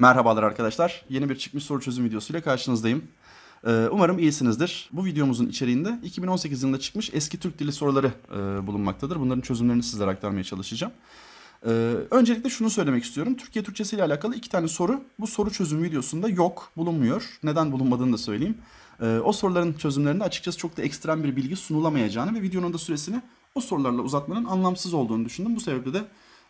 Merhabalar arkadaşlar. Yeni bir çıkmış soru çözüm videosuyla karşınızdayım. Ee, umarım iyisinizdir. Bu videomuzun içeriğinde 2018 yılında çıkmış eski Türk dili soruları e, bulunmaktadır. Bunların çözümlerini sizlere aktarmaya çalışacağım. Ee, öncelikle şunu söylemek istiyorum. Türkiye Türkçesi ile alakalı iki tane soru bu soru çözüm videosunda yok, bulunmuyor. Neden bulunmadığını da söyleyeyim. Ee, o soruların çözümlerinde açıkçası çok da ekstrem bir bilgi sunulamayacağını ve videonun da süresini o sorularla uzatmanın anlamsız olduğunu düşündüm. Bu sebeple de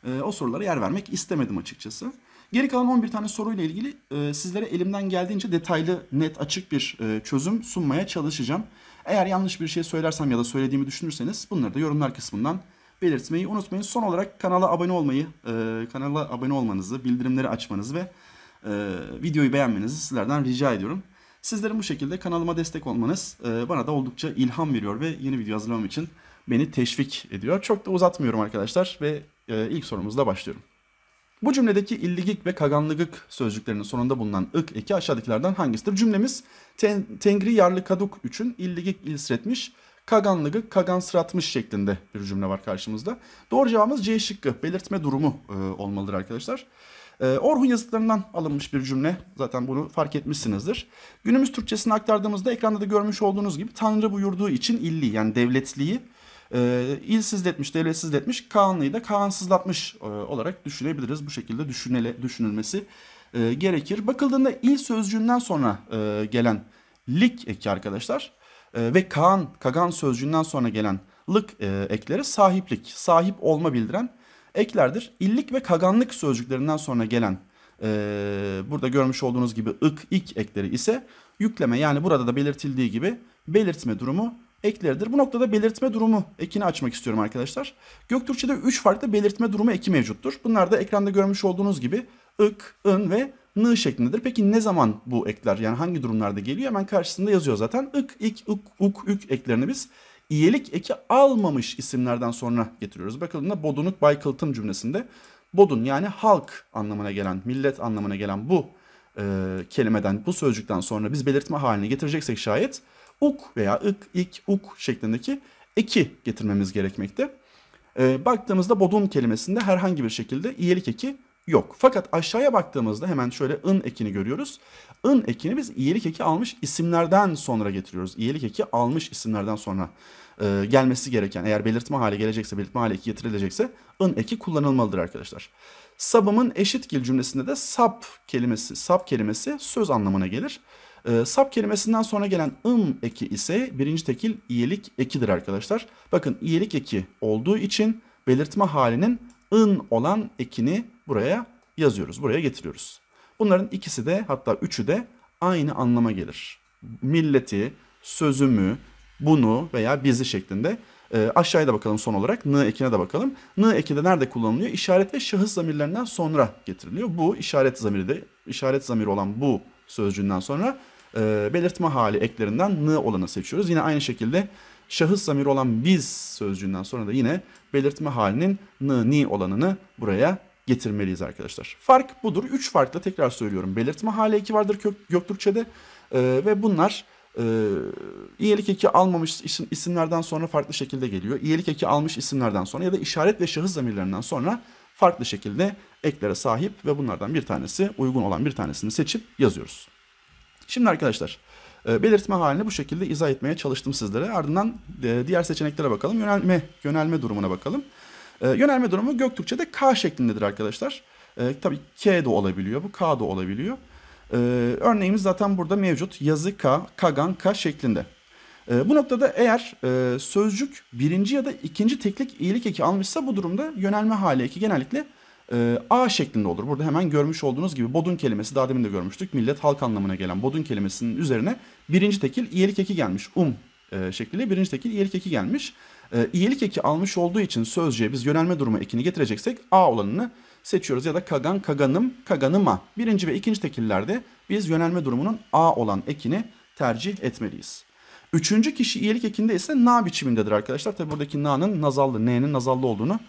e, o sorulara yer vermek istemedim açıkçası. Geri kalan 11 tane soruyla ilgili e, sizlere elimden geldiğince detaylı, net, açık bir e, çözüm sunmaya çalışacağım. Eğer yanlış bir şey söylersem ya da söylediğimi düşünürseniz bunları da yorumlar kısmından belirtmeyi unutmayın. Son olarak kanala abone olmayı, e, kanala abone olmanızı, bildirimleri açmanızı ve e, videoyu beğenmenizi sizlerden rica ediyorum. Sizlerin bu şekilde kanalıma destek olmanız e, bana da oldukça ilham veriyor ve yeni video hazırlamam için beni teşvik ediyor. Çok da uzatmıyorum arkadaşlar ve e, ilk sorumuzla başlıyorum. Bu cümledeki illigik ve kaganlıgık sözcüklerinin sonunda bulunan ık eki aşağıdakilerden hangisidir? Cümlemiz ten, Tengri Yarlı Kaduk üçün illigik ilsretmiş, kaganlıgık sıratmış şeklinde bir cümle var karşımızda. Doğru cevabımız C şıkkı belirtme durumu e, olmalıdır arkadaşlar. E, Orhun yazıtlarından alınmış bir cümle. Zaten bunu fark etmişsinizdir. Günümüz Türkçesine aktardığımızda ekranda da görmüş olduğunuz gibi Tanrı buyurduğu için illi yani devletliği e, ilsizletmiş, devletsizletmiş, Kaanlı'yı da Kaansızlatmış e, olarak düşünebiliriz. Bu şekilde düşünele, düşünülmesi e, gerekir. Bakıldığında il sözcüğünden sonra e, gelen lik eki arkadaşlar e, ve Kaan, Kagan sözcüğünden sonra gelen lık e, ekleri sahiplik, sahip olma bildiren eklerdir. İllik ve kaganlık sözcüklerinden sonra gelen e, burada görmüş olduğunuz gibi ık, ik ekleri ise yükleme yani burada da belirtildiği gibi belirtme durumu ekleridir. Bu noktada belirtme durumu ekini açmak istiyorum arkadaşlar. Göktürkçe'de 3 farklı belirtme durumu eki mevcuttur. Bunlar da ekranda görmüş olduğunuz gibi ık, ın ve nı şeklindedir. Peki ne zaman bu ekler yani hangi durumlarda geliyor hemen karşısında yazıyor zaten. Ik, ik, uk, uk, ük eklerini biz iyelik eki almamış isimlerden sonra getiriyoruz. Bakalım da Bodunuk Baykıltım cümlesinde Bodun yani halk anlamına gelen, millet anlamına gelen bu e, kelimeden, bu sözcükten sonra biz belirtme haline getireceksek şayet uk veya ik, ik, uk şeklindeki eki getirmemiz gerekmekte. E, baktığımızda Bodum kelimesinde herhangi bir şekilde iyelik eki yok. Fakat aşağıya baktığımızda hemen şöyle ın ekini görüyoruz. ın ekini biz iyilik eki almış isimlerden sonra getiriyoruz. İyilik eki almış isimlerden sonra e, gelmesi gereken eğer belirtme hali gelecekse belirtme hali eki getirilecekse ın eki kullanılmalıdır arkadaşlar. Sabımın eşitgil cümlesinde de sap kelimesi sap kelimesi söz anlamına gelir. E, sap kelimesinden sonra gelen ım eki ise birinci tekil iyelik ekidir arkadaşlar. Bakın iyelik eki olduğu için belirtme halinin ın olan ekini buraya yazıyoruz. Buraya getiriyoruz. Bunların ikisi de hatta üçü de aynı anlama gelir. Milleti, sözümü, bunu veya bizi şeklinde. E, aşağıya da bakalım son olarak. N ekine de bakalım. N eki de nerede kullanılıyor? İşaret ve şahıs zamirlerinden sonra getiriliyor. Bu işaret zamiri de işaret zamiri olan bu sözcüğünden sonra e, belirtme hali eklerinden n olanı seçiyoruz. Yine aynı şekilde şahıs zamiri olan biz sözcüğünden sonra da yine belirtme halinin n, ni olanını buraya getirmeliyiz arkadaşlar. Fark budur. Üç farkla tekrar söylüyorum. Belirtme hali eki vardır kök, Göktürkçe'de e, ve bunlar e, iyilik eki almamış isim, isimlerden sonra farklı şekilde geliyor. İyilik eki almış isimlerden sonra ya da işaret ve şahıs zamirlerinden sonra farklı şekilde eklere sahip ve bunlardan bir tanesi uygun olan bir tanesini seçip yazıyoruz. Şimdi arkadaşlar e, belirtme halini bu şekilde izah etmeye çalıştım sizlere. Ardından e, diğer seçeneklere bakalım. Yönelme, yönelme durumuna bakalım. E, yönelme durumu Göktürkçe'de K şeklindedir arkadaşlar. Tabii K de olabiliyor, bu K da olabiliyor. Örneğimiz zaten burada mevcut. Yazı K, Kagan K şeklinde. Bu noktada eğer sözcük birinci ya da ikinci teklik iyilik eki almışsa bu durumda yönelme hali eki genellikle e, A şeklinde olur. Burada hemen görmüş olduğunuz gibi bodun kelimesi daha demin de görmüştük. Millet halk anlamına gelen bodun kelimesinin üzerine birinci tekil iyelik eki gelmiş. Um e, şekliyle birinci tekil iyelik eki gelmiş. E, ee, iyelik eki almış olduğu için sözcüğe biz yönelme durumu ekini getireceksek A olanını seçiyoruz. Ya da kagan, kaganım, kaganıma. Birinci ve ikinci tekillerde biz yönelme durumunun A olan ekini tercih etmeliyiz. Üçüncü kişi iyilik ekinde ise na biçimindedir arkadaşlar. Tabi buradaki na'nın nazallı, n'nin nazallı olduğunu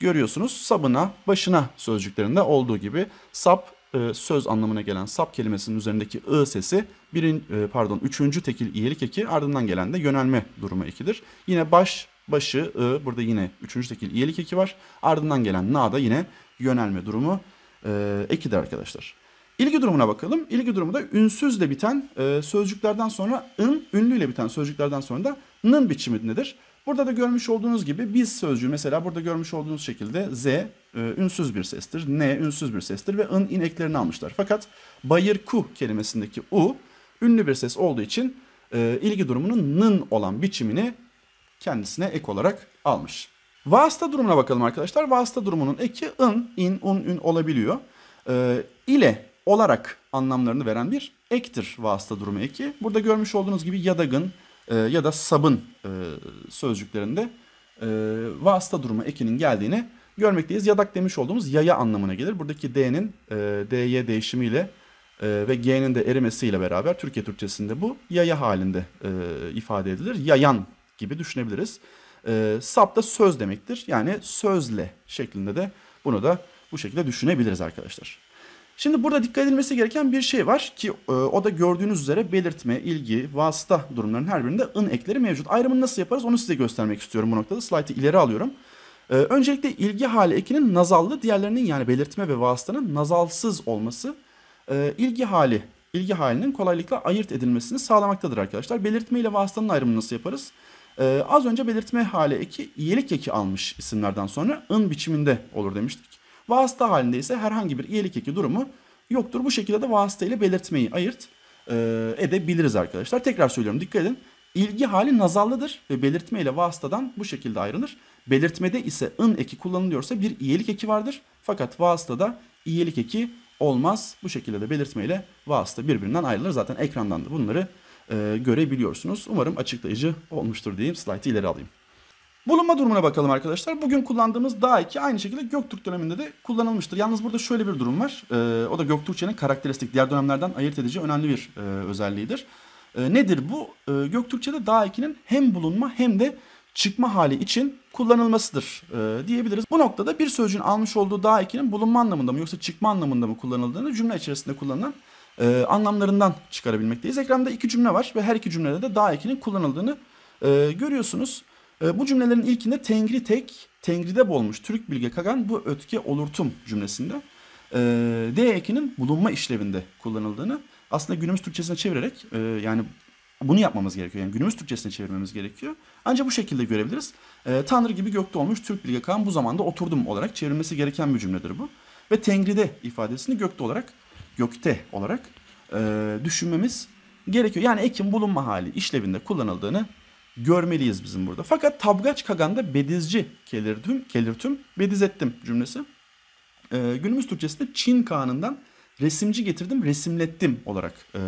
görüyorsunuz sabına, başına sözcüklerinde olduğu gibi sap e, söz anlamına gelen sap kelimesinin üzerindeki ı sesi birin, e, pardon üçüncü tekil iyelik eki ardından gelen de yönelme durumu ekidir. Yine baş, başı, ı burada yine üçüncü tekil iyelik eki var. Ardından gelen na da yine yönelme durumu e, ekidir arkadaşlar. İlgi durumuna bakalım. İlgi durumunda ünsüzle biten e, sözcüklerden sonra ın, ünlüyle biten sözcüklerden sonra da nın biçimi nedir? Burada da görmüş olduğunuz gibi biz sözcüğü mesela burada görmüş olduğunuz şekilde z e, ünsüz bir sestir, n ünsüz bir sestir ve ın ineklerini almışlar. Fakat bayır ku kelimesindeki u ünlü bir ses olduğu için e, ilgi durumunun nın olan biçimini kendisine ek olarak almış. Vasıta durumuna bakalım arkadaşlar. Vasıta durumunun eki ın, in, un, ün olabiliyor. E, ile olarak anlamlarını veren bir ektir vasıta durumu eki. Burada görmüş olduğunuz gibi yadagın, e, ya da sabın e, sözcüklerinde e, vasıta durumu ekinin geldiğini görmekteyiz. Yadak demiş olduğumuz yaya anlamına gelir. Buradaki D'nin e, D'ye değişimiyle e, ve G'nin de erimesiyle beraber Türkiye Türkçesinde bu yaya halinde e, ifade edilir. Yayan gibi düşünebiliriz. E, sap da söz demektir. Yani sözle şeklinde de bunu da bu şekilde düşünebiliriz arkadaşlar. Şimdi burada dikkat edilmesi gereken bir şey var ki e, o da gördüğünüz üzere belirtme, ilgi, vasıta durumlarının her birinde ın ekleri mevcut. Ayrımını nasıl yaparız onu size göstermek istiyorum bu noktada. Slide'ı ileri alıyorum. E, öncelikle ilgi hali ekinin nazallı, diğerlerinin yani belirtme ve vasıtanın nazalsız olması e, ilgi hali, ilgi halinin kolaylıkla ayırt edilmesini sağlamaktadır arkadaşlar. Belirtme ile vasıtanın ayrımını nasıl yaparız? E, az önce belirtme hali eki iyilik eki almış isimlerden sonra ın biçiminde olur demiştik. Vasıta halinde ise herhangi bir iyilik eki durumu yoktur. Bu şekilde de vasıta ile belirtmeyi ayırt e, edebiliriz arkadaşlar. Tekrar söylüyorum dikkat edin. İlgi hali nazallıdır ve belirtme ile vasıtadan bu şekilde ayrılır. Belirtmede ise ın eki kullanılıyorsa bir iyilik eki vardır. Fakat vasıtada iyilik eki olmaz. Bu şekilde de belirtme ile vasıta birbirinden ayrılır. Zaten ekrandan da bunları e, görebiliyorsunuz. Umarım açıklayıcı olmuştur diyeyim. Slide'ı ileri alayım. Bulunma durumuna bakalım arkadaşlar. Bugün kullandığımız daha iki aynı şekilde Göktürk döneminde de kullanılmıştır. Yalnız burada şöyle bir durum var. E, o da Göktürkçenin karakteristik diğer dönemlerden ayırt edici önemli bir e, özelliğidir. E, nedir bu? E, Göktürkçe'de daha ikinin hem bulunma hem de çıkma hali için kullanılmasıdır e, diyebiliriz. Bu noktada bir sözcüğün almış olduğu daha ikinin bulunma anlamında mı yoksa çıkma anlamında mı kullanıldığını cümle içerisinde kullanılan e, anlamlarından çıkarabilmekteyiz. Ekranda iki cümle var ve her iki cümlede de daha ikinin kullanıldığını e, görüyorsunuz. Ee, bu cümlelerin ilkinde Tengri tek, Tengri'de bolmuş Türk bilge kagan bu ötke olurtum cümlesinde ee, D ekinin bulunma işlevinde kullanıldığını aslında günümüz Türkçesine çevirerek e, yani bunu yapmamız gerekiyor. Yani günümüz Türkçesine çevirmemiz gerekiyor. Ancak bu şekilde görebiliriz. Ee, Tanrı gibi gökte olmuş Türk bilge kagan bu zamanda oturdum olarak çevrilmesi gereken bir cümledir bu. Ve Tengri'de ifadesini gökte olarak, gökte olarak e, düşünmemiz gerekiyor. Yani ekin bulunma hali işlevinde kullanıldığını görmeliyiz bizim burada. Fakat tabgaç kaganda bedizci kelirtüm, kelirtüm bediz ettim cümlesi. Ee, günümüz Türkçesinde Çin Kaan'ından resimci getirdim, resimlettim olarak e,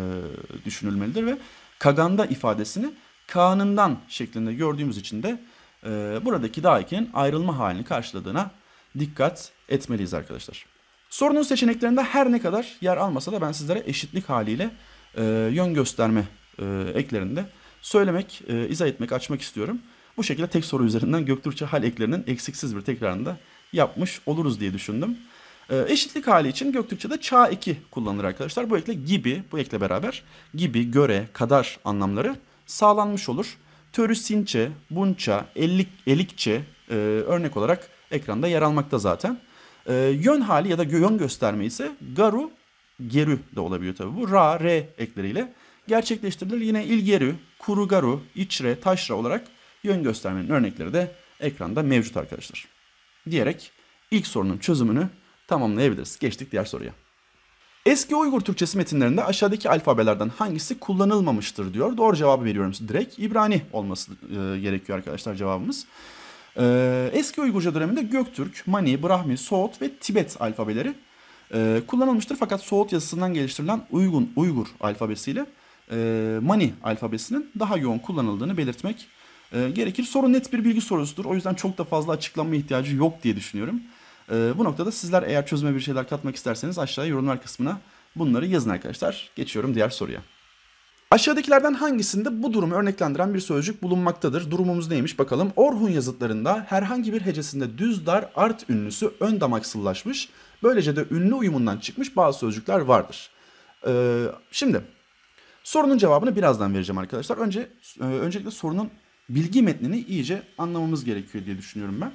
düşünülmelidir ve kaganda ifadesini Kaan'ından şeklinde gördüğümüz için de e, buradaki daikinin ayrılma halini karşıladığına dikkat etmeliyiz arkadaşlar. Sorunun seçeneklerinde her ne kadar yer almasa da ben sizlere eşitlik haliyle e, yön gösterme e, eklerinde söylemek, e, izah etmek, açmak istiyorum. Bu şekilde tek soru üzerinden Göktürkçe hal eklerinin eksiksiz bir tekrarını da yapmış oluruz diye düşündüm. E, eşitlik hali için Göktürkçe'de ça eki kullanılır arkadaşlar. Bu ekle gibi, bu ekle beraber gibi, göre, kadar anlamları sağlanmış olur. Törüsinçe, bunça, ellik, elikçe e, örnek olarak ekranda yer almakta zaten. E, yön hali ya da yön gösterme ise garu, gerü de olabiliyor tabii bu. Ra, re ekleriyle gerçekleştirilir. Yine ilgeru, kurugaru, içre, taşra olarak yön göstermenin örnekleri de ekranda mevcut arkadaşlar. Diyerek ilk sorunun çözümünü tamamlayabiliriz. Geçtik diğer soruya. Eski Uygur Türkçesi metinlerinde aşağıdaki alfabelerden hangisi kullanılmamıştır diyor. Doğru cevabı veriyorum direkt. İbrani olması e, gerekiyor arkadaşlar cevabımız. E, eski Uygurca döneminde Göktürk, Mani, Brahmi, Soğut ve Tibet alfabeleri e, kullanılmıştır. Fakat Soğut yazısından geliştirilen Uygun Uygur alfabesiyle e, Mani alfabesinin daha yoğun kullanıldığını belirtmek e, gerekir. Soru net bir bilgi sorusudur. O yüzden çok da fazla açıklanma ihtiyacı yok diye düşünüyorum. E, bu noktada sizler eğer çözüme bir şeyler katmak isterseniz aşağıya yorumlar kısmına bunları yazın arkadaşlar. Geçiyorum diğer soruya. Aşağıdakilerden hangisinde bu durumu örneklendiren bir sözcük bulunmaktadır? Durumumuz neymiş bakalım. Orhun yazıtlarında herhangi bir hecesinde düz dar art ünlüsü ön damaksıllaşmış. Böylece de ünlü uyumundan çıkmış bazı sözcükler vardır. Ee, şimdi Sorunun cevabını birazdan vereceğim arkadaşlar. Önce e, öncelikle sorunun bilgi metnini iyice anlamamız gerekiyor diye düşünüyorum ben.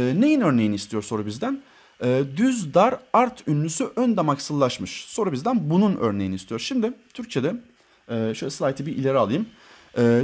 E, neyin örneğini istiyor soru bizden? E, düz dar art ünlüsü ön damaksıllaşmış. Soru bizden bunun örneğini istiyor. Şimdi Türkçe'de şöyle slaytı bir ileri alayım.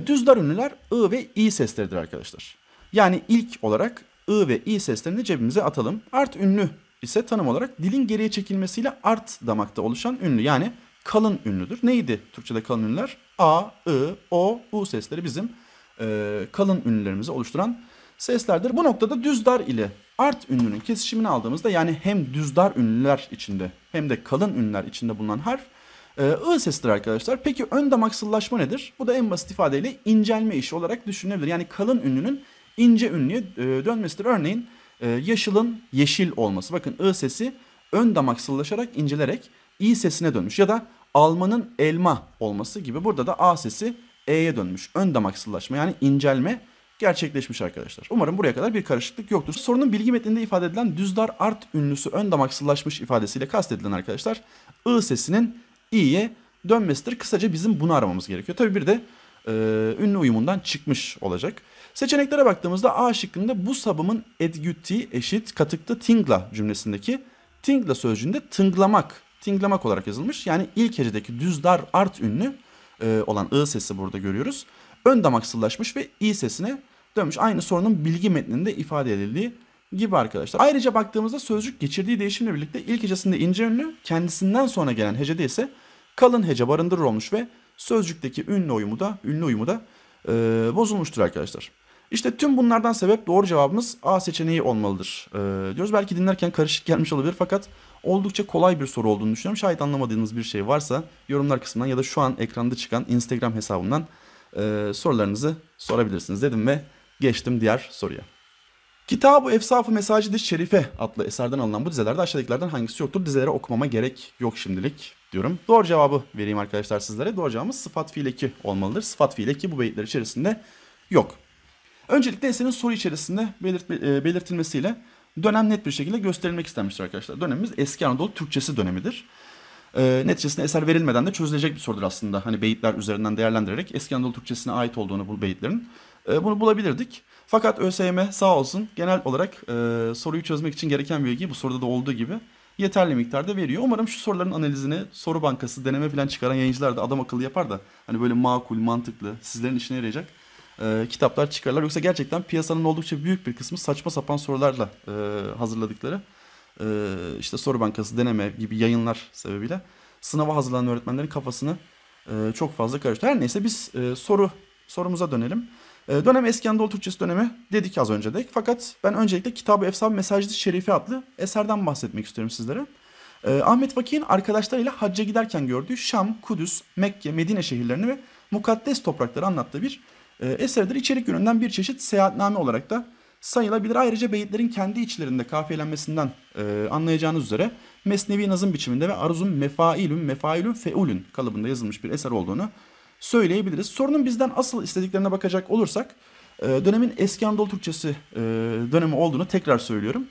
düz dar ünlüler I ve i sesleridir arkadaşlar. Yani ilk olarak I ve i seslerini cebimize atalım. Art ünlü ise tanım olarak dilin geriye çekilmesiyle art damakta oluşan ünlü. Yani kalın ünlüdür. Neydi Türkçe'de kalın ünlüler? A, I, O, U sesleri bizim e, kalın ünlülerimizi oluşturan seslerdir. Bu noktada düz dar ile art ünlünün kesişimini aldığımızda yani hem düz dar ünlüler içinde hem de kalın ünlüler içinde bulunan harf e, I sesidir arkadaşlar. Peki ön damak damaksıllaşma nedir? Bu da en basit ifadeyle incelme işi olarak düşünülebilir. Yani kalın ünlünün ince ünlüye e, dönmesidir. Örneğin e, yaşılın yeşil olması. Bakın I sesi ön damak damaksıllaşarak incelerek i sesine dönmüş ya da almanın elma olması gibi burada da a sesi e'ye dönmüş. Ön damak sılaşma yani incelme gerçekleşmiş arkadaşlar. Umarım buraya kadar bir karışıklık yoktur. Sorunun bilgi metninde ifade edilen düzdar art ünlüsü ön damak sılaşmış ifadesiyle kastedilen arkadaşlar ı sesinin i'ye dönmesidir. Kısaca bizim bunu aramamız gerekiyor. Tabii bir de e, ünlü uyumundan çıkmış olacak. Seçeneklere baktığımızda A şıkkında bu sabımın edgütti eşit katıklı tingla cümlesindeki tingla sözcüğünde tınglamak Tinglemak olarak yazılmış. Yani ilk hecedeki düz dar art ünlü e, olan ı sesi burada görüyoruz. Ön damak sıllaşmış ve i sesine dönmüş. Aynı sorunun bilgi metninde ifade edildiği gibi arkadaşlar. Ayrıca baktığımızda sözcük geçirdiği değişimle birlikte ilk hecesinde ince ünlü, kendisinden sonra gelen hecede ise kalın hece barındırır olmuş ve sözcükteki ünlü uyumu da ünlü uyumu da e, bozulmuştur arkadaşlar. İşte tüm bunlardan sebep doğru cevabımız A seçeneği olmalıdır e, diyoruz. Belki dinlerken karışık gelmiş olabilir fakat oldukça kolay bir soru olduğunu düşünüyorum. Şayet anlamadığınız bir şey varsa yorumlar kısmından ya da şu an ekranda çıkan Instagram hesabından e, sorularınızı sorabilirsiniz dedim ve geçtim diğer soruya. Kitabı ı Efsaf-ı mesacid Şerife adlı eserden alınan bu dizelerde aşağıdakilerden hangisi yoktur? Dizelere okumama gerek yok şimdilik diyorum. Doğru cevabı vereyim arkadaşlar sizlere. Doğru cevabımız sıfat fiil 2 olmalıdır. Sıfat fiil 2 bu beyitler içerisinde yok. Öncelikle eserin soru içerisinde belirt, e, belirtilmesiyle dönem net bir şekilde gösterilmek istenmiştir arkadaşlar. Dönemimiz eski Anadolu Türkçesi dönemidir. E, neticesinde eser verilmeden de çözülecek bir sorudur aslında. Hani beyitler üzerinden değerlendirerek eski Anadolu Türkçesine ait olduğunu bu beyitlerin e, bunu bulabilirdik. Fakat ÖSYM sağ olsun genel olarak e, soruyu çözmek için gereken bilgiyi bu soruda da olduğu gibi yeterli miktarda veriyor. Umarım şu soruların analizini soru bankası deneme falan çıkaran yayıncılar da adam akıllı yapar da hani böyle makul, mantıklı, sizlerin işine yarayacak e, kitaplar çıkarlar Yoksa gerçekten piyasanın oldukça büyük bir kısmı saçma sapan sorularla e, hazırladıkları e, işte soru bankası deneme gibi yayınlar sebebiyle sınava hazırlanan öğretmenlerin kafasını e, çok fazla karıştırıyor. Her neyse biz e, soru sorumuza dönelim. E, dönem eski Anadolu Türkçesi dönemi dedik az önce de. Fakat ben öncelikle Kitab-ı Efsane Mesajlı Şerifi adlı eserden bahsetmek istiyorum sizlere. E, Ahmet Vakik'in arkadaşlarıyla hacca giderken gördüğü Şam, Kudüs, Mekke, Medine şehirlerini ve mukaddes toprakları anlattığı bir ee, eserdir içerik yönünden bir çeşit seyahatname olarak da sayılabilir. Ayrıca beyitlerin kendi içlerinde kafiyelenmesinden e, anlayacağınız üzere mesnevi nazım biçiminde ve aruzun mefailün, mefailün, feulün kalıbında yazılmış bir eser olduğunu söyleyebiliriz. Sorunun bizden asıl istediklerine bakacak olursak e, dönemin eski Anadolu Türkçesi e, dönemi olduğunu tekrar söylüyorum.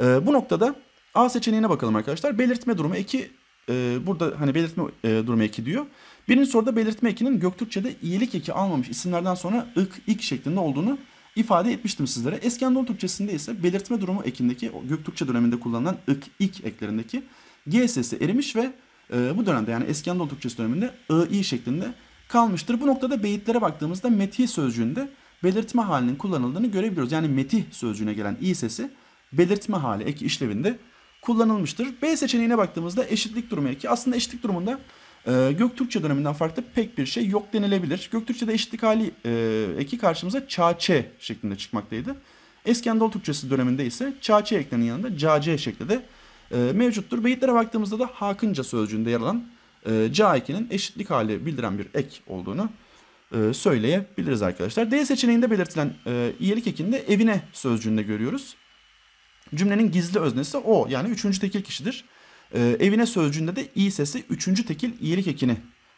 E, bu noktada A seçeneğine bakalım arkadaşlar. Belirtme durumu 2 e, burada hani belirtme e, durumu 2 diyor. Birinci soruda belirtme ekinin Göktürkçe'de iyilik eki almamış isimlerden sonra ık, ik şeklinde olduğunu ifade etmiştim sizlere. Eski Anadolu Türkçesinde ise belirtme durumu ekindeki Göktürkçe döneminde kullanılan ık, ik eklerindeki G sesi erimiş ve e, bu dönemde yani eski Anadolu Türkçesi döneminde ı, i şeklinde kalmıştır. Bu noktada beyitlere baktığımızda metih sözcüğünde belirtme halinin kullanıldığını görebiliyoruz. Yani metih sözcüğüne gelen i sesi belirtme hali eki işlevinde kullanılmıştır. B seçeneğine baktığımızda eşitlik durumu eki. Aslında eşitlik durumunda ee, Göktürkçe döneminden farklı pek bir şey yok denilebilir. Göktürkçe'de eşitlik hali e, eki karşımıza çaçe şeklinde çıkmaktaydı. Eski Anadolu Türkçesi döneminde ise çaçe eklerinin yanında cace şeklinde de e, mevcuttur. Beyitlere baktığımızda da Hakınca sözcüğünde yer alan e, ca ekinin eşitlik hali bildiren bir ek olduğunu e, söyleyebiliriz arkadaşlar. D seçeneğinde belirtilen e, iyilik ekinde evine sözcüğünde görüyoruz. Cümlenin gizli öznesi o yani üçüncü tekil kişidir. E, evine sözcüğünde de i sesi üçüncü tekil iyilik ekini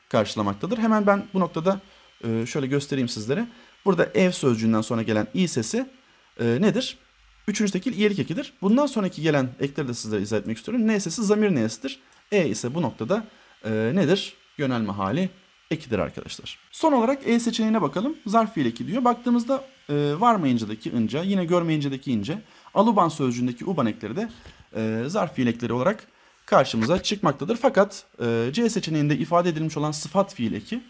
karşılamaktadır. Hemen ben bu noktada e, şöyle göstereyim sizlere. Burada ev sözcüğünden sonra gelen i sesi e, nedir? Üçüncü tekil iyilik ekidir. Bundan sonraki gelen ekleri de sizlere izah etmek istiyorum. N sesi zamir n'sidir. E ise bu noktada e, nedir? Yönelme hali ekidir arkadaşlar. Son olarak E seçeneğine bakalım. Zarf fiil eki diyor. Baktığımızda e, varmayıncadaki ince, yine görmeyincedeki ince, aluban sözcüğündeki uban ekleri de e, zarf fiil ekleri olarak karşımıza çıkmaktadır. Fakat e, C seçeneğinde ifade edilmiş olan sıfat fiil eki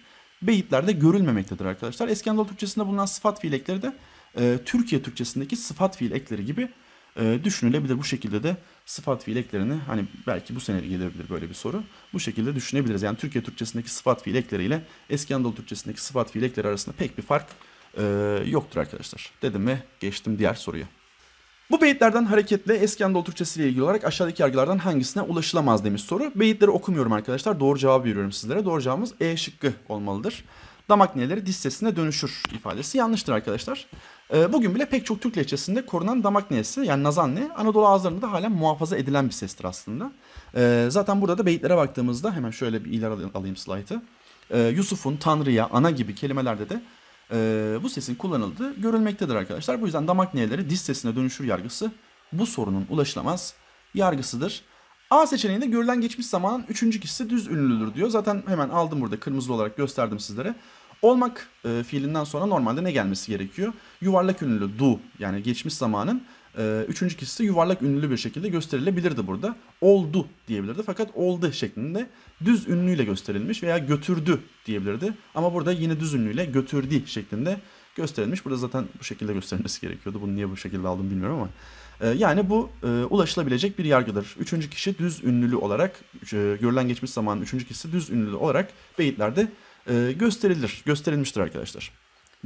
beyitlerde görülmemektedir arkadaşlar. Eski Anadolu Türkçesinde bulunan sıfat fiil ekleri de e, Türkiye Türkçesindeki sıfat fiil ekleri gibi e, düşünülebilir. Bu şekilde de sıfat fiil eklerini hani belki bu sene gelebilir böyle bir soru. Bu şekilde düşünebiliriz. Yani Türkiye Türkçesindeki sıfat fiil ekleriyle eski Anadolu Türkçesindeki sıfat fiil ekleri arasında pek bir fark e, yoktur arkadaşlar. Dedim ve geçtim diğer soruya. Bu beyitlerden hareketle eski Anadolu Türkçesi ile ilgili olarak aşağıdaki yargılardan hangisine ulaşılamaz demiş soru. Beyitleri okumuyorum arkadaşlar. Doğru cevap veriyorum sizlere. Doğru cevabımız E şıkkı olmalıdır. Damak neleri diş sesine dönüşür ifadesi yanlıştır arkadaşlar. Ee, bugün bile pek çok Türk lehçesinde korunan damak nesi yani nazan ne Anadolu ağızlarında da hala muhafaza edilen bir sestir aslında. Ee, zaten burada da beyitlere baktığımızda hemen şöyle bir iler alayım slaytı. Ee, Yusuf'un Tanrı'ya, ana gibi kelimelerde de e, bu sesin kullanıldığı görülmektedir arkadaşlar. Bu yüzden damak neleri diz sesine dönüşür yargısı bu sorunun ulaşılamaz yargısıdır. A seçeneğinde görülen geçmiş zamanın üçüncü kişisi düz ünlüdür diyor. Zaten hemen aldım burada kırmızı olarak gösterdim sizlere. Olmak e, fiilinden sonra normalde ne gelmesi gerekiyor? Yuvarlak ünlü du yani geçmiş zamanın e, üçüncü kişisi yuvarlak ünlü bir şekilde gösterilebilirdi burada. Oldu diyebilirdi fakat oldu şeklinde düz ünlüyle gösterilmiş veya götürdü diyebilirdi. Ama burada yine düz ünlüyle götürdü şeklinde gösterilmiş. Burada zaten bu şekilde gösterilmesi gerekiyordu. Bunu niye bu şekilde aldım bilmiyorum ama. Ee, yani bu e, ulaşılabilecek bir yargıdır. Üçüncü kişi düz ünlülü olarak, e, görülen geçmiş zamanın üçüncü kişisi düz ünlülü olarak beyitlerde e, gösterilir, gösterilmiştir arkadaşlar.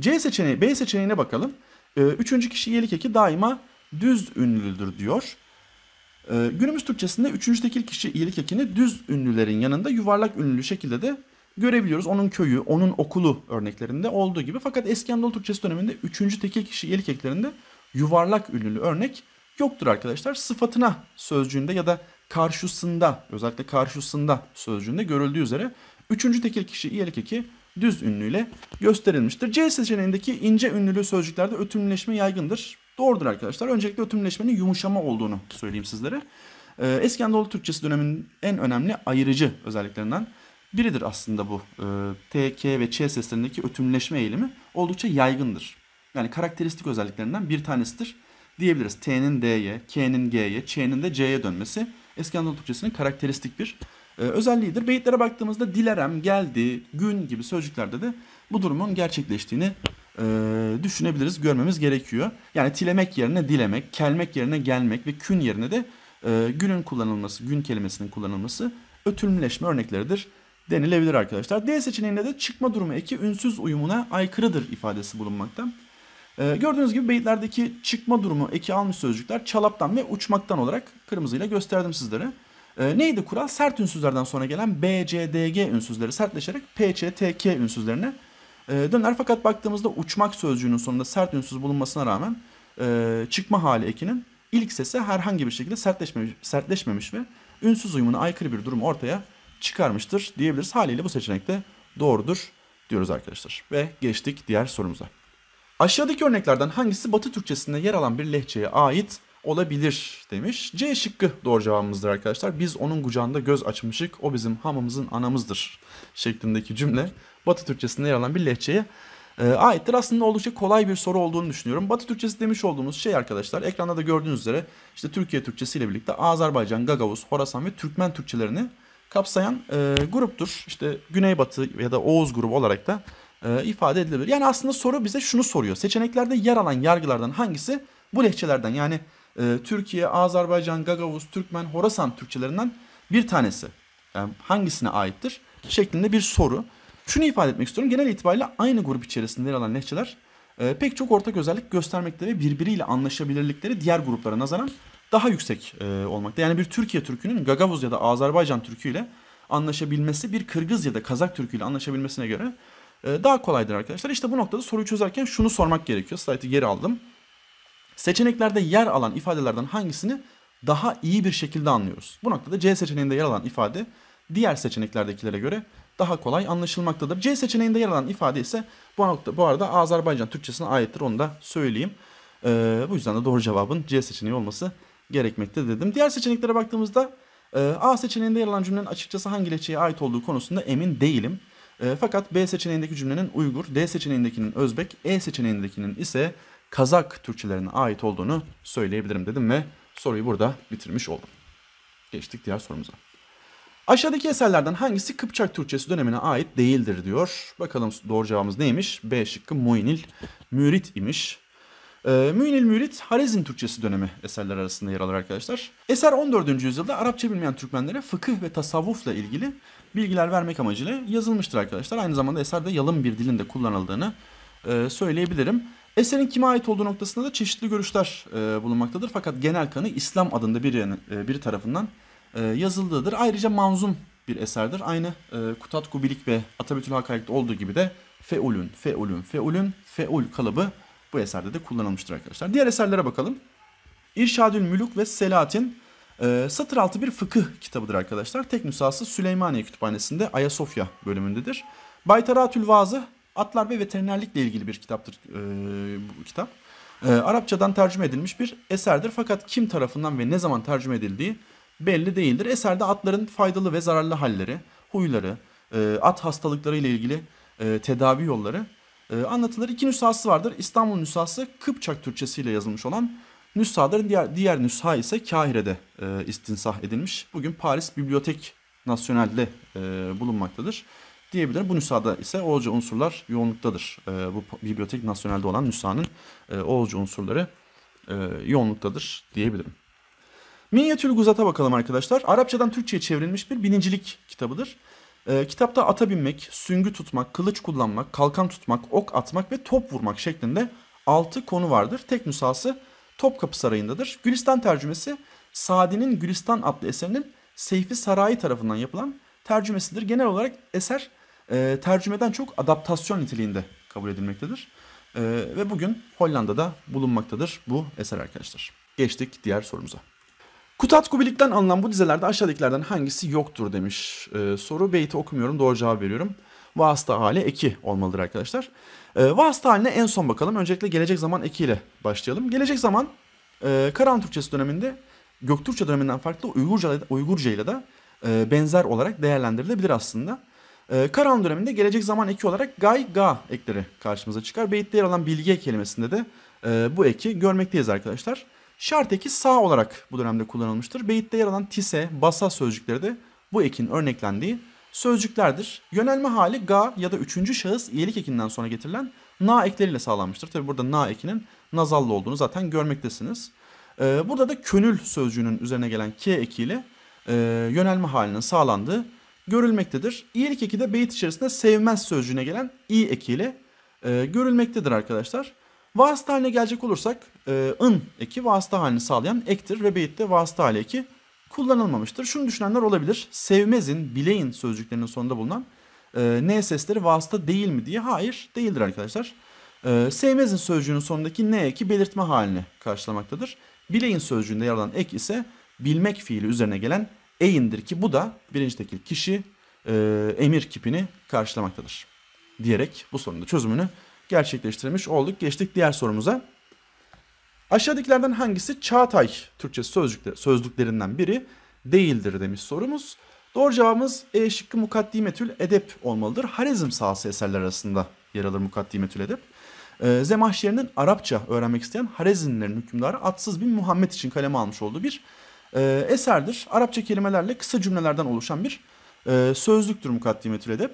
C seçeneği, B seçeneğine bakalım. E, üçüncü kişi iyilik eki daima düz ünlüdür diyor. Ee, günümüz Türkçesinde üçüncü tekil kişi iyilik ekini düz ünlülerin yanında yuvarlak ünlü şekilde de görebiliyoruz. Onun köyü, onun okulu örneklerinde olduğu gibi. Fakat eski Anadolu Türkçesi döneminde üçüncü tekil kişi iyilik eklerinde yuvarlak ünlü örnek yoktur arkadaşlar. Sıfatına sözcüğünde ya da karşısında özellikle karşısında sözcüğünde görüldüğü üzere üçüncü tekil kişi iyilik eki düz ünlüyle gösterilmiştir. C seçeneğindeki ince ünlülü sözcüklerde ötümleşme yaygındır. Doğrudur arkadaşlar. Öncelikle ötümleşmenin yumuşama olduğunu söyleyeyim sizlere. Ee, Eski Anadolu Türkçesi döneminin en önemli ayırıcı özelliklerinden biridir aslında bu. Ee, T, K ve Ç seslerindeki ötümleşme eğilimi oldukça yaygındır. Yani karakteristik özelliklerinden bir tanesidir diyebiliriz. T'nin D'ye, K'nin G'ye, Ç'nin de C'ye dönmesi Eski Anadolu Türkçesinin karakteristik bir e, özelliğidir. Beyitlere baktığımızda dilerem, geldi, gün gibi sözcüklerde de bu durumun gerçekleştiğini e, düşünebiliriz, görmemiz gerekiyor. Yani tilemek yerine dilemek, kelmek yerine gelmek ve kün yerine de e, günün kullanılması, gün kelimesinin kullanılması ötürümleşme örnekleridir denilebilir arkadaşlar. D seçeneğinde de çıkma durumu eki ünsüz uyumuna aykırıdır ifadesi bulunmakta. Ee, gördüğünüz gibi beyitlerdeki çıkma durumu eki almış sözcükler çalaptan ve uçmaktan olarak kırmızıyla gösterdim sizlere. Ee, neydi kural? Sert ünsüzlerden sonra gelen B, C, D, G ünsüzleri sertleşerek P, Ç, T, K ünsüzlerine ee, döner. Fakat baktığımızda uçmak sözcüğünün sonunda sert ünsüz bulunmasına rağmen e, çıkma hali ekinin ilk sesi herhangi bir şekilde sertleşmemiş, sertleşmemiş ve ünsüz uyumuna aykırı bir durum ortaya çıkarmıştır diyebiliriz. Haliyle bu seçenek de doğrudur diyoruz arkadaşlar. Ve geçtik diğer sorumuza. Aşağıdaki örneklerden hangisi Batı Türkçesinde yer alan bir lehçeye ait olabilir demiş. C şıkkı doğru cevabımızdır arkadaşlar. Biz onun kucağında göz açmışık. O bizim hamımızın anamızdır şeklindeki cümle. Batı Türkçesinde yer alan bir lehçeye e, aittir. Aslında oldukça kolay bir soru olduğunu düşünüyorum. Batı Türkçesi demiş olduğumuz şey arkadaşlar ekranda da gördüğünüz üzere işte Türkiye Türkçesi ile birlikte Azerbaycan, Gagavuz, Horasan ve Türkmen Türkçelerini kapsayan e, gruptur. İşte Güneybatı ya da Oğuz grubu olarak da e, ifade edilebilir. Yani aslında soru bize şunu soruyor. Seçeneklerde yer alan yargılardan hangisi bu lehçelerden yani e, Türkiye, Azerbaycan, Gagavuz, Türkmen, Horasan Türkçelerinden bir tanesi. Yani hangisine aittir? Şeklinde bir soru. Şunu ifade etmek istiyorum. Genel itibariyle aynı grup içerisinde yer alan lehçeler e, pek çok ortak özellik göstermekte ve birbiriyle anlaşabilirlikleri diğer gruplara nazaran daha yüksek e, olmakta. Yani bir Türkiye Türk'ünün Gagavuz ya da Azerbaycan Türk'ü ile anlaşabilmesi bir Kırgız ya da Kazak Türk'ü ile anlaşabilmesine göre e, daha kolaydır arkadaşlar. İşte bu noktada soruyu çözerken şunu sormak gerekiyor. Slide'ı geri aldım. Seçeneklerde yer alan ifadelerden hangisini daha iyi bir şekilde anlıyoruz? Bu noktada C seçeneğinde yer alan ifade diğer seçeneklerdekilere göre daha kolay anlaşılmaktadır. C seçeneğinde yer alan ifade ise bu, nokta, bu arada Azerbaycan Türkçesine aittir onu da söyleyeyim. Ee, bu yüzden de doğru cevabın C seçeneği olması gerekmekte dedim. Diğer seçeneklere baktığımızda e, A seçeneğinde yer alan cümlenin açıkçası hangi lehçeye ait olduğu konusunda emin değilim. E, fakat B seçeneğindeki cümlenin Uygur, D seçeneğindekinin Özbek, E seçeneğindekinin ise Kazak Türkçelerine ait olduğunu söyleyebilirim dedim ve soruyu burada bitirmiş oldum. Geçtik diğer sorumuza. Aşağıdaki eserlerden hangisi Kıpçak Türkçesi dönemine ait değildir diyor. Bakalım doğru cevabımız neymiş? B şıkkı Muinil Mürit imiş. Ee, Müinil Mürit Harezm Türkçesi dönemi eserler arasında yer alır arkadaşlar. Eser 14. yüzyılda Arapça bilmeyen Türkmenlere fıkıh ve tasavvufla ilgili bilgiler vermek amacıyla yazılmıştır arkadaşlar. Aynı zamanda eserde yalın bir dilin de kullanıldığını e, söyleyebilirim. Eserin kime ait olduğu noktasında da çeşitli görüşler e, bulunmaktadır. Fakat genel kanı İslam adında bir, e, biri tarafından e, yazıldığıdır. Ayrıca manzum bir eserdir. Aynı e, Kutat Kubilik ve Atabetül Hakalik'te olduğu gibi de feulün, feulün, feulün, feul kalıbı bu eserde de kullanılmıştır arkadaşlar. Diğer eserlere bakalım. İrşadül Mülük ve Selahattin e, satır altı bir fıkıh kitabıdır arkadaşlar. Tek nüshası Süleymaniye Kütüphanesi'nde Ayasofya bölümündedir. Baytaratül Vazı Atlar ve veterinerlikle ilgili bir kitaptır e, bu kitap. E, Arapçadan tercüme edilmiş bir eserdir fakat kim tarafından ve ne zaman tercüme edildiği belli değildir. Eserde atların faydalı ve zararlı halleri, huyları, e, at hastalıkları ile ilgili e, tedavi yolları e, anlatılır. İki nüshası vardır. İstanbul nüshası Kıpçak Türkçesi ile yazılmış olan nüshaların diğer, diğer nüsha ise Kahire'de e, istinsah edilmiş. Bugün Paris Bibliotek Nasyonel'de e, bulunmaktadır diyebilir. Bu nüshada ise olca unsurlar yoğunluktadır. E, bu bibliotek nasyonelde olan nüshanın e, olca unsurları e, yoğunluktadır diyebilirim. Minyatül Guzat'a bakalım arkadaşlar. Arapçadan Türkçe'ye çevrilmiş bir binicilik kitabıdır. E, kitapta ata binmek, süngü tutmak, kılıç kullanmak, kalkan tutmak, ok atmak ve top vurmak şeklinde 6 konu vardır. Tek nüshası Topkapı Sarayı'ndadır. Gülistan tercümesi Sadi'nin Gülistan adlı eserinin Seyfi Sarayı tarafından yapılan tercümesidir. Genel olarak eser e, tercümeden çok adaptasyon niteliğinde kabul edilmektedir. E, ve bugün Hollanda'da bulunmaktadır bu eser arkadaşlar. Geçtik diğer sorumuza. Kutat Kubilik'ten alınan bu dizelerde aşağıdakilerden hangisi yoktur demiş e, soru. Beyti okumuyorum doğru cevap veriyorum. Vasıta hali eki olmalıdır arkadaşlar. E, vasıta haline en son bakalım. Öncelikle gelecek zaman eki ile başlayalım. Gelecek zaman e, Karahan Türkçesi döneminde Göktürkçe döneminden farklı Uygurca, Uygurca ile de e, benzer olarak değerlendirilebilir aslında. E, Karan döneminde gelecek zaman eki olarak gay ga ekleri karşımıza çıkar. Beyitte yer alan bilgi kelimesinde de e, bu eki görmekteyiz arkadaşlar. Şart eki sağ olarak bu dönemde kullanılmıştır. Beyitte yer alan tise, basa sözcükleri de bu ekin örneklendiği sözcüklerdir. Yönelme hali ga ya da üçüncü şahıs iyilik ekinden sonra getirilen na ekleriyle sağlanmıştır. Tabi burada na ekinin nazallı olduğunu zaten görmektesiniz. Ee, burada da könül sözcüğünün üzerine gelen k ekiyle e, yönelme halinin sağlandığı görülmektedir. İyilik eki de beyit içerisinde sevmez sözcüğüne gelen i ekiyle e, görülmektedir arkadaşlar. Vasıta haline gelecek olursak e, ın eki vasıta halini sağlayan ektir ve beyitte vasıta hali eki kullanılmamıştır. Şunu düşünenler olabilir. Sevmezin, bileyin sözcüklerinin sonunda bulunan e, n sesleri vasıta değil mi diye. Hayır değildir arkadaşlar. E, sevmezin sözcüğünün sonundaki n eki belirtme halini karşılamaktadır. Bileyin sözcüğünde yer alan ek ise bilmek fiili üzerine gelen eğindir ki bu da birinci tekil kişi e, emir kipini karşılamaktadır. Diyerek bu sorunun da çözümünü gerçekleştirmiş olduk. Geçtik diğer sorumuza. Aşağıdakilerden hangisi Çağatay Türkçe sözcükler, sözlüklerinden biri değildir demiş sorumuz. Doğru cevabımız E şıkkı mukaddimetül edep olmalıdır. Harizm sahası eserler arasında yer alır mukaddimetül edep. E, Zemahşeri'nin Arapça öğrenmek isteyen Harezmlilerin hükümdarı Atsız bir Muhammed için kaleme almış olduğu bir e, eserdir. Arapça kelimelerle kısa cümlelerden oluşan bir e, sözlüktür mukaddimetül edep.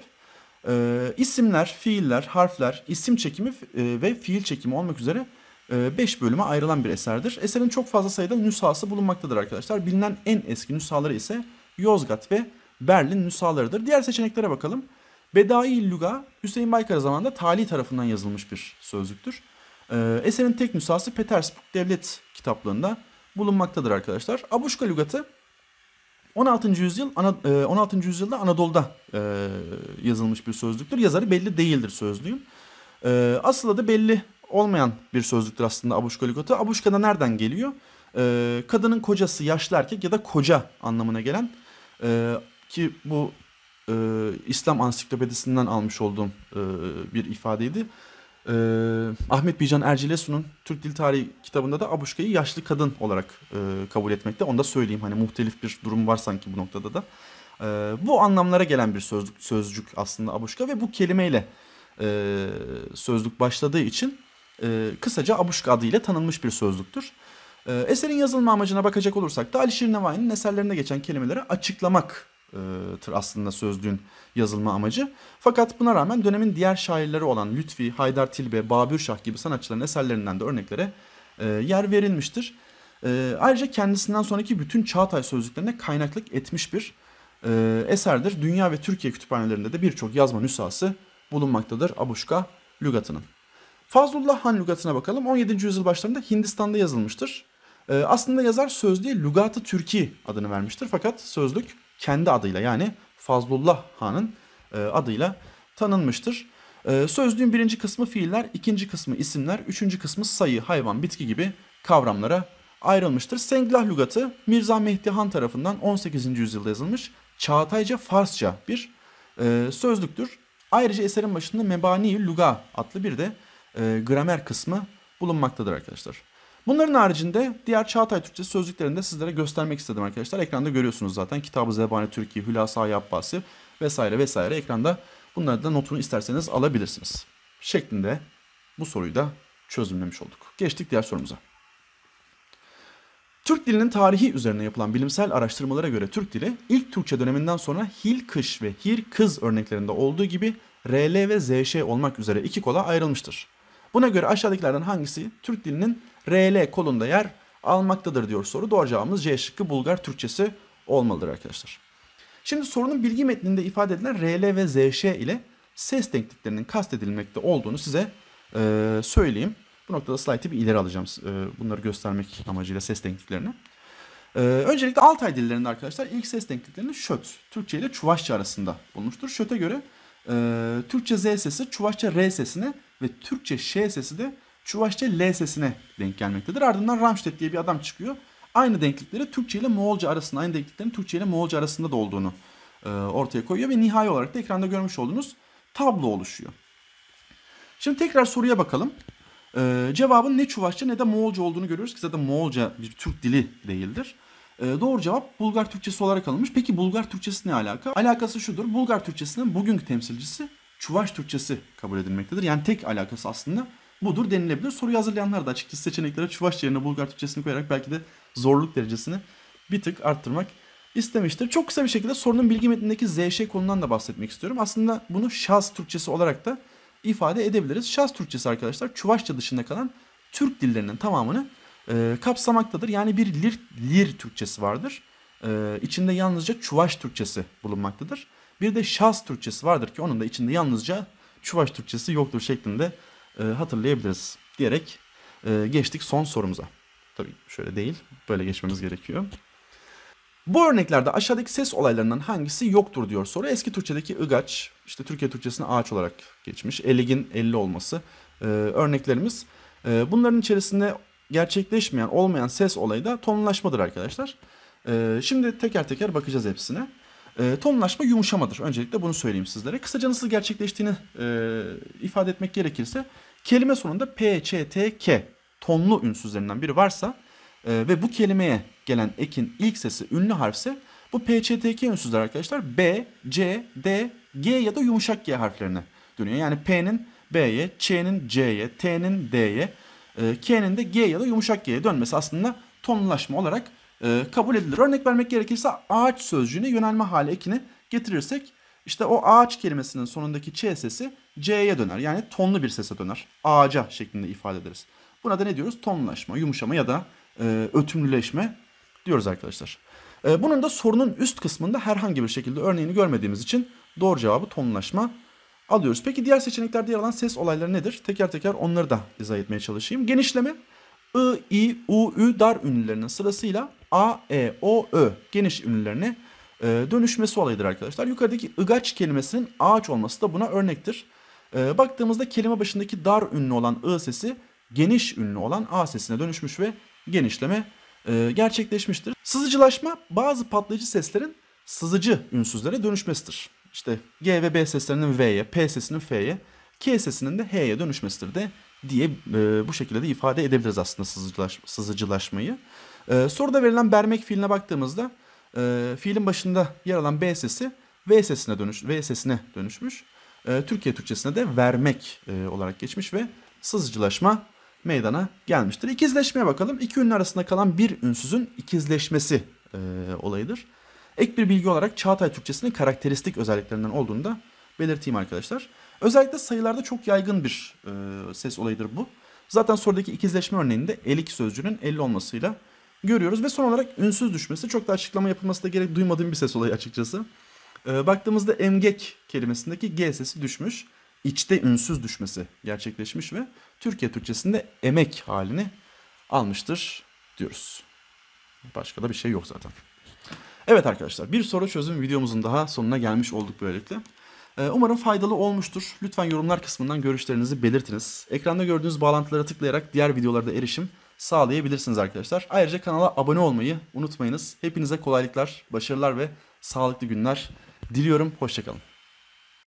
E, isimler, fiiller, harfler, isim çekimi e, ve fiil çekimi olmak üzere 5 e, bölüme ayrılan bir eserdir. Eserin çok fazla sayıda nüshası bulunmaktadır arkadaşlar. Bilinen en eski nüshaları ise Yozgat ve Berlin nüshalarıdır. Diğer seçeneklere bakalım. Bedai Luga Hüseyin Baykara zamanında Tali tarafından yazılmış bir sözlüktür. E, eserin tek nüshası Petersburg Devlet kitaplığında bulunmaktadır arkadaşlar. Abuşka lügatı 16. yüzyıl 16. E, yüzyılda Anadolu'da e, yazılmış bir sözlüktür. Yazarı belli değildir sözlüğün. E, asıl adı belli olmayan bir sözlüktür aslında abuşka lügatı. Abuşka da nereden geliyor? Kadının kocası, yaşlı erkek ya da koca anlamına gelen ki bu İslam ansiklopedisinden almış olduğum bir ifadeydi. Ee, Ahmet Bican Ercilesu'nun Türk Dil Tarihi kitabında da Abuşka'yı yaşlı kadın olarak e, kabul etmekte. Onu da söyleyeyim hani muhtelif bir durum var sanki bu noktada da. Ee, bu anlamlara gelen bir sözlük, sözcük aslında Abuşka ve bu kelimeyle e, sözlük başladığı için e, kısaca Abuşka adıyla tanınmış bir sözlüktür. E, eserin yazılma amacına bakacak olursak da Alişir Nevai'nin eserlerinde geçen kelimeleri açıklamak e, aslında sözlüğün yazılma amacı. Fakat buna rağmen dönemin diğer şairleri olan Lütfi, Haydar Tilbe, Babür Şah gibi sanatçıların eserlerinden de örneklere e, yer verilmiştir. E, ayrıca kendisinden sonraki bütün Çağatay sözlüklerine kaynaklık etmiş bir eserdir. Dünya ve Türkiye kütüphanelerinde de birçok yazma nüshası bulunmaktadır Abuşka lügatının. Fazlullah Han lügatına bakalım. 17. yüzyıl başlarında Hindistan'da yazılmıştır. Aslında yazar sözlüğe Lugatı Türki adını vermiştir fakat sözlük kendi adıyla yani Fazlullah Han'ın e, adıyla tanınmıştır. E, sözlüğün birinci kısmı fiiller, ikinci kısmı isimler, üçüncü kısmı sayı, hayvan, bitki gibi kavramlara ayrılmıştır. Sengilah lügatı Mirza Mehdi Han tarafından 18. yüzyılda yazılmış Çağatayca Farsça bir e, sözlüktür. Ayrıca eserin başında Mebani Luga adlı bir de e, gramer kısmı bulunmaktadır arkadaşlar. Bunların haricinde diğer Çağatay Türkçe sözlüklerini de sizlere göstermek istedim arkadaşlar. Ekranda görüyorsunuz zaten Kitabı ı Zebani Türkiye, Hülasa-i vesaire vesaire ekranda bunları da notunu isterseniz alabilirsiniz. Şeklinde bu soruyu da çözümlemiş olduk. Geçtik diğer sorumuza. Türk dilinin tarihi üzerine yapılan bilimsel araştırmalara göre Türk dili ilk Türkçe döneminden sonra hil kış ve hir kız örneklerinde olduğu gibi RL ve ZŞ olmak üzere iki kola ayrılmıştır. Buna göre aşağıdakilerden hangisi Türk dilinin RL kolunda yer almaktadır diyor soru. Doğru cevabımız C şıkkı Bulgar Türkçesi olmalıdır arkadaşlar. Şimdi sorunun bilgi metninde ifade edilen RL ve ZŞ ile ses denkliklerinin kastedilmekte olduğunu size e, söyleyeyim. Bu noktada slaytı bir ileri alacağım. E, bunları göstermek amacıyla ses denkliklerini. E, öncelikle Altay dillerinde arkadaşlar ilk ses denkliklerini şöt, Türkçe ile Çuvaşça arasında bulmuştur. Şöte göre e, Türkçe Z sesi Çuvaşça R sesine ve Türkçe Ş sesi de Çuvaşça L sesine denk gelmektedir. Ardından Ramstedt diye bir adam çıkıyor. Aynı denklikleri Türkçe ile Moğolca arasında, aynı denkliklerin Türkçe ile Moğolca arasında da olduğunu e, ortaya koyuyor. Ve nihai olarak da ekranda görmüş olduğunuz tablo oluşuyor. Şimdi tekrar soruya bakalım. Ee, cevabın ne Çuvaşça ne de Moğolca olduğunu görüyoruz ki zaten Moğolca bir Türk dili değildir. Ee, doğru cevap Bulgar Türkçesi olarak alınmış. Peki Bulgar Türkçesi ne alaka? Alakası şudur. Bulgar Türkçesinin bugünkü temsilcisi Çuvaş Türkçesi kabul edilmektedir. Yani tek alakası aslında budur denilebilir. Soruyu hazırlayanlar da açıkçası seçeneklere Çuvaşça yerine Bulgar Türkçesini koyarak belki de zorluk derecesini bir tık arttırmak istemiştir. Çok kısa bir şekilde sorunun bilgi metnindeki ZŞ konudan da bahsetmek istiyorum. Aslında bunu şahs Türkçesi olarak da ifade edebiliriz. Şahs Türkçesi arkadaşlar Çuvaşça dışında kalan Türk dillerinin tamamını e, kapsamaktadır. Yani bir lir, lir Türkçesi vardır. E, içinde yalnızca Çuvaş Türkçesi bulunmaktadır. Bir de Şas Türkçesi vardır ki onun da içinde yalnızca Çuvaş Türkçesi yoktur şeklinde e, hatırlayabiliriz diyerek e, geçtik son sorumuza. Tabii şöyle değil, böyle geçmemiz gerekiyor. Bu örneklerde aşağıdaki ses olaylarından hangisi yoktur diyor soru. Eski Türkçedeki ıgaç, işte Türkiye Türkçesine ağaç olarak geçmiş. Eligin elli olması e, örneklerimiz. E, bunların içerisinde gerçekleşmeyen, olmayan ses olayı da tonlaşmadır arkadaşlar. E, şimdi teker teker bakacağız hepsine. E, tonlaşma yumuşamadır. Öncelikle bunu söyleyeyim sizlere. Kısaca nasıl gerçekleştiğini e, ifade etmek gerekirse kelime sonunda P, Ç, T, K tonlu ünsüzlerinden biri varsa e, ve bu kelimeye gelen ekin ilk sesi ünlü harfse bu P, Ç, T, K ünsüzler arkadaşlar B, C, D, G ya da yumuşak G harflerine dönüyor. Yani P'nin B'ye, Ç'nin C'ye, T'nin D'ye, e, K'nin de G ya da yumuşak G'ye dönmesi aslında tonlaşma olarak e, kabul edilir. Örnek vermek gerekirse ağaç sözcüğüne yönelme hali ekini getirirsek işte o ağaç kelimesinin sonundaki ç sesi c'ye döner. Yani tonlu bir sese döner. Ağaca şeklinde ifade ederiz. Buna da ne diyoruz? Tonlaşma, yumuşama ya da e, ötümlüleşme diyoruz arkadaşlar. E, bunun da sorunun üst kısmında herhangi bir şekilde örneğini görmediğimiz için doğru cevabı tonlaşma alıyoruz. Peki diğer seçeneklerde yer alan ses olayları nedir? Teker teker onları da izah etmeye çalışayım. Genişleme I, I, U, Ü dar ünlülerinin sırasıyla A, E, O, Ö geniş ünlülerine e, dönüşmesi olayıdır arkadaşlar. Yukarıdaki ıgaç kelimesinin ağaç olması da buna örnektir. E, baktığımızda kelime başındaki dar ünlü olan ı sesi geniş ünlü olan a sesine dönüşmüş ve genişleme e, gerçekleşmiştir. Sızıcılaşma bazı patlayıcı seslerin sızıcı ünsüzlere dönüşmesidir. İşte G ve B seslerinin V'ye, P sesinin F'ye, K sesinin de H'ye dönüşmesidir de diye e, bu şekilde de ifade edebiliriz aslında sızıcılaş, sızıcılaşmayı. E, soruda verilen bermek fiiline baktığımızda e, fiilin başında yer alan B sesi V sesine, dönüş, v sesine dönüşmüş. E, Türkiye Türkçesine de vermek e, olarak geçmiş ve sızıcılaşma meydana gelmiştir. İkizleşmeye bakalım. İki ünlü arasında kalan bir ünsüzün ikizleşmesi e, olayıdır. Ek bir bilgi olarak Çağatay Türkçesinin karakteristik özelliklerinden olduğunu da belirteyim arkadaşlar. Özellikle sayılarda çok yaygın bir e, ses olayıdır bu. Zaten sorudaki ikizleşme örneğinde elik sözcüğünün 50 olmasıyla görüyoruz ve son olarak ünsüz düşmesi çok da açıklama yapılması da gerek duymadığım bir ses olayı açıkçası. Ee, baktığımızda emgek kelimesindeki G sesi düşmüş. İçte ünsüz düşmesi gerçekleşmiş ve Türkiye Türkçesinde emek halini almıştır diyoruz. Başka da bir şey yok zaten. Evet arkadaşlar bir soru çözüm videomuzun daha sonuna gelmiş olduk böylelikle. Ee, umarım faydalı olmuştur. Lütfen yorumlar kısmından görüşlerinizi belirtiniz. Ekranda gördüğünüz bağlantılara tıklayarak diğer videolarda erişim sağlayabilirsiniz arkadaşlar. Ayrıca kanala abone olmayı unutmayınız. Hepinize kolaylıklar, başarılar ve sağlıklı günler diliyorum. Hoşçakalın.